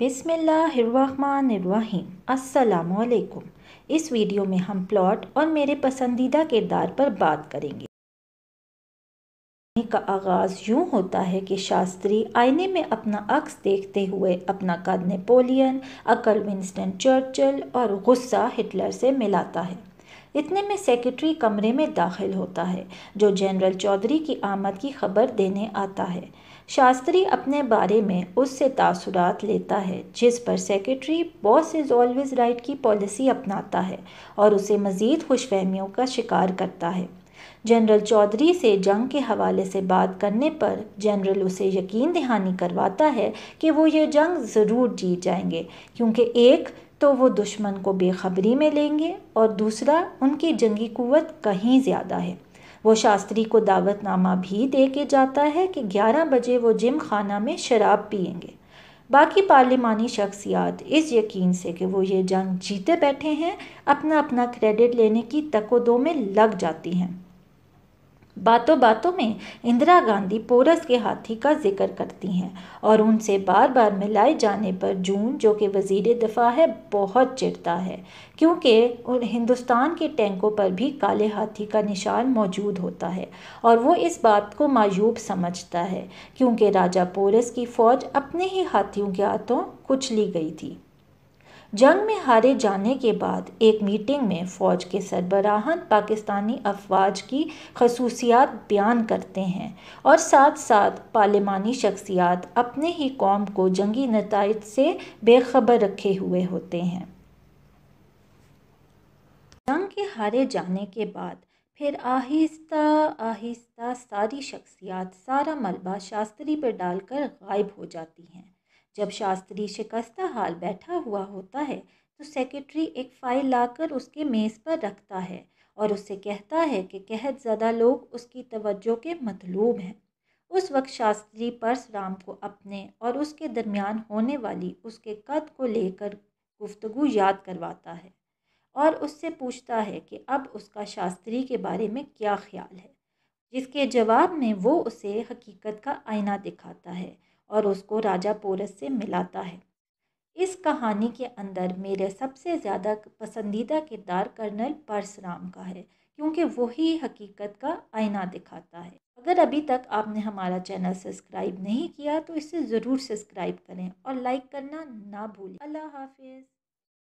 बिसमीम् अलकुम इस वीडियो में हम प्लॉट और मेरे पसंदीदा किरदार पर बात करेंगे का आगाज़ यूं होता है कि शास्त्री आईने में अपना अक्स देखते हुए अपना कद नेपोलियन अकल विंस्टन चर्चिल और गुस्सा हिटलर से मिलाता है इतने में सेक्रेटरी कमरे में दाखिल होता है जो जनरल चौधरी की आमद की खबर देने आता है शास्त्री अपने बारे में उससे तासुरात लेता है जिस पर secretary boss is always right की पॉलिसी अपनाता है और उसे मज़ीद खुशफहमियों का शिकार करता है जनरल चौधरी से जंग के हवाले से बात करने पर जनरल उसे यकीन दहानी करवाता है कि वो ये जंग ज़रूर जीत जाएंगे क्योंकि एक तो वो दुश्मन को बेखबरी में लेंगे और दूसरा उनकी जंगी क़वत कहीं ज़्यादा है वो शास्त्री को दावतनामा भी दे के जाता है कि 11 बजे वो जिम खाना में शराब पियेंगे बाकी पार्लिमानी शख्सियात इस यकीन से कि वो ये जंग जीते बैठे हैं अपना अपना क्रेडिट लेने की तकोदों में लग जाती हैं बातों बातों में इंदिरा गांधी पोरस के हाथी का जिक्र करती हैं और उनसे बार बार मिलाए जाने पर जून जो कि वजीर दफ़ा है बहुत चिढ़ता है क्योंकि उन हिंदुस्तान के टैंकों पर भी काले हाथी का निशान मौजूद होता है और वो इस बात को मायूब समझता है क्योंकि राजा पोरस की फ़ौज अपने ही हाथियों के हाथों कुचली गई थी जंग में हारे जाने के बाद एक मीटिंग में फ़ौज के सरबराहन पाकिस्तानी अफवाज की खसूसियात बयान करते हैं और साथ साथ पार्लिमानी शख्सियात अपने ही कौम को जंगी नतज से बेखबर रखे हुए होते हैं जंग के हारे जाने के बाद फिर आहिस्ता आहिस्ता सारी शख्सियात सारा मलबा शास्त्री पर डालकर गायब हो जाती हैं जब शास्त्री शिकस्ता हाल बैठा हुआ होता है तो सेक्रेटरी एक फ़ाइल लाकर उसके मेज़ पर रखता है और उससे कहता है कि कहत ज्यादा लोग उसकी तवज्जो के मतलूब हैं उस वक्त शास्त्री राम को अपने और उसके दरमियान होने वाली उसके कद को लेकर गुफ्तगु याद करवाता है और उससे पूछता है कि अब उसका शास्त्री के बारे में क्या ख्याल है जिसके जवाब में वो उसे हकीकत का आईना दिखाता है और उसको राजा पोरस से मिलाता है इस कहानी के अंदर मेरे सबसे ज़्यादा पसंदीदा किरदार कर्नल परसराम का है क्योंकि वही हकीकत का आईना दिखाता है अगर अभी तक आपने हमारा चैनल सब्सक्राइब नहीं किया तो इसे ज़रूर सब्सक्राइब करें और लाइक करना ना भूलें अल्लाह हाफिज़